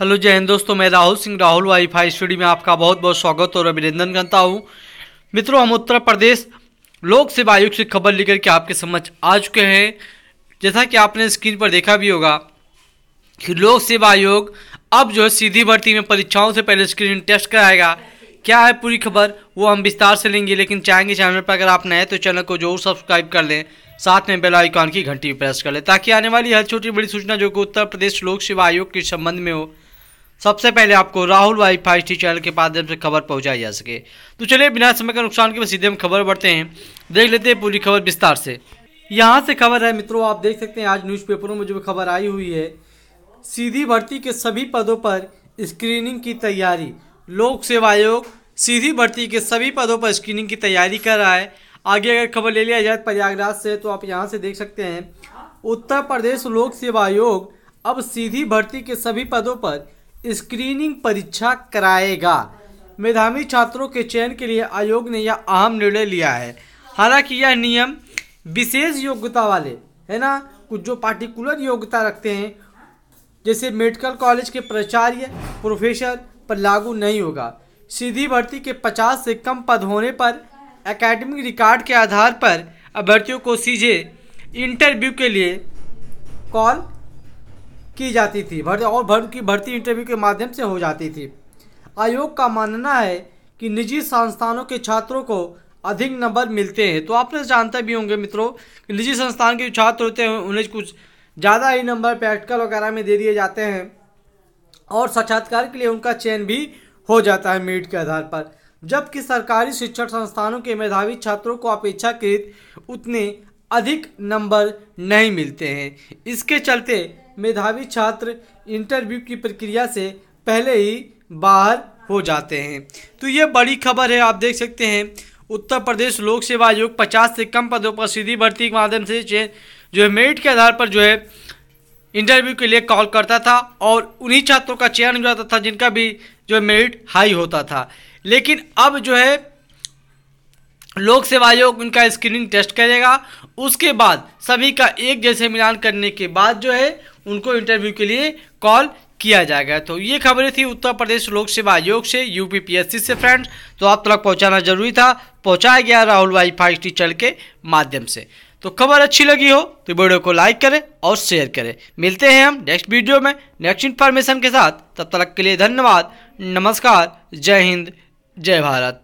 hello जय हिंद दोस्तों मैं राहुल सिंह राहुल वाईफाई स्टूडियो में आपका बहुत बहुत स्वागत और अभिनंदन करता हूँ मित्रों हम उत्तर प्रदेश लोक सेवा आयोग से खबर लेकर के आपके समझ आ चुके हैं जैसा कि आपने स्क्रीन पर देखा भी होगा कि लोक सेवा आयोग अब जो है सीधी भर्ती में परीक्षाओं से पहले स्क्रीनिंग टेस्ट कराएगा क्या है पूरी खबर वो हम विस्तार से लेंगे लेकिन चाहेंगे चैनल पर अगर आप नए तो चैनल को जरूर सब्सक्राइब कर लें साथ में बेल आइकॉन की घंटी भी प्रेस कर लें ताकि आने वाली हर छोटी बड़ी सूचना जो कि उत्तर प्रदेश लोक सेवा आयोग के संबंध में हो सबसे पहले आपको Rahul Y five T channel के माध्यम से खबर पहुंचाई जा सके तो चलिए बिना समय के नुकसान के सीधे हम खबर बढ़ते हैं देख लेते हैं पूरी खबर विस्तार से यहाँ से खबर है मित्रों आप देख सकते हैं आज न्यूज़पेपरों में जो खबर आई हुई है सीधी भर्ती के सभी पदों पर स्क्रीनिंग की तैयारी लोक सेवा आयोग सीधी भर्ती के सभी पदों पर स्क्रीनिंग की तैयारी कर रहा है आगे अगर खबर ले लिया जाए प्रयागराज से तो आप यहाँ से देख सकते हैं उत्तर प्रदेश लोक सेवा आयोग अब सीधी भर्ती के सभी पदों पर स्क्रीनिंग परीक्षा कराएगा मेधावी छात्रों के चयन के लिए आयोग ने यह अहम निर्णय लिया है हालांकि यह नियम विशेष योग्यता वाले है ना कुछ जो पार्टिकुलर योग्यता रखते हैं जैसे मेडिकल कॉलेज के प्राचार्य प्रोफेसर पर लागू नहीं होगा सीधी भर्ती के 50 से कम पद होने पर एकेडमिक रिकॉर्ड के आधार पर अभ्यर्थियों को सीधे इंटरव्यू के लिए कॉल की जाती थी भर्ती और भर्ती की भर्ती इंटरव्यू के माध्यम से हो जाती थी आयोग का मानना है कि निजी संस्थानों के छात्रों को अधिक नंबर मिलते हैं तो आप लोग तो जानते भी होंगे मित्रों कि निजी संस्थान के छात्र होते हैं उन्हें कुछ ज़्यादा ही नंबर प्रैक्टिकल वगैरह में दे दिए जाते हैं और साक्षात्कार के लिए उनका चयन भी हो जाता है मेरिट के आधार पर जबकि सरकारी शिक्षण संस्थानों के मेधावी छात्रों को अपेक्षाकृत उतने अधिक नंबर नहीं मिलते हैं इसके चलते मेधावी छात्र इंटरव्यू की प्रक्रिया से पहले ही बाहर हो जाते हैं तो ये बड़ी खबर है आप देख सकते हैं उत्तर प्रदेश लोक सेवा आयोग पचास से कम पदों पर सीधी भर्ती के माध्यम से जो है मेरिट के आधार पर जो है इंटरव्यू के लिए कॉल करता था और उन्हीं छात्रों का चयन हो जाता था जिनका भी जो है मेरिट हाई होता था लेकिन अब जो है लोक सेवा आयोग उनका स्क्रीनिंग टेस्ट करेगा उसके बाद सभी का एक जैसे मिलान करने के बाद जो है उनको इंटरव्यू के लिए कॉल किया जाएगा तो ये खबरें थी उत्तर प्रदेश लोक सेवा आयोग से यूपीपीएससी से फ्रेंड्स तो आप तक पहुंचाना जरूरी था पहुंचाया गया राहुल भाई फाइव चल के माध्यम से तो खबर अच्छी लगी हो तो वीडियो को लाइक करें और शेयर करें मिलते हैं हम नेक्स्ट वीडियो में नेक्स्ट इन्फॉर्मेशन के साथ तब तक के लिए धन्यवाद नमस्कार जय हिंद जय भारत